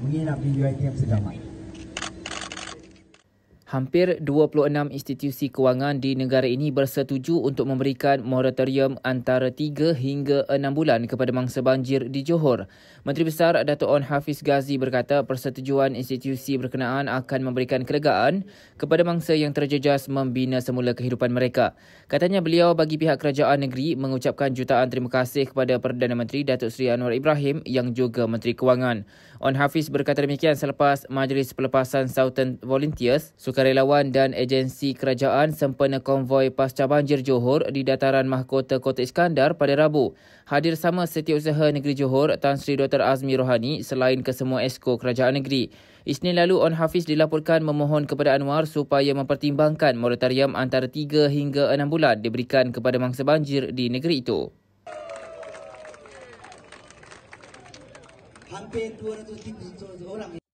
menginap di UITM Sedamai. Hampir 26 institusi kewangan di negara ini bersetuju untuk memberikan moratorium antara 3 hingga 6 bulan kepada mangsa banjir di Johor. Menteri Besar Datuk On Hafiz Ghazi berkata persetujuan institusi berkenaan akan memberikan kelegaan kepada mangsa yang terjejas membina semula kehidupan mereka. Katanya beliau bagi pihak kerajaan negeri mengucapkan jutaan terima kasih kepada Perdana Menteri Datuk Seri Anwar Ibrahim yang juga Menteri Kewangan. On Hafiz berkata demikian selepas Majlis Pelepasan Southern Volunteers Sukarelawan dan agensi kerajaan sempena konvoi pasca banjir Johor di dataran mahkota Kota Iskandar pada Rabu. Hadir sama Setiausaha Negeri Johor Tan Sri Dr. Azmi Rohani selain kesemua esko kerajaan negeri. Isnin lalu On Hafiz dilaporkan memohon kepada Anwar supaya mempertimbangkan moratorium antara 3 hingga 6 bulan diberikan kepada mangsa banjir di negeri itu. Hampir 200 orang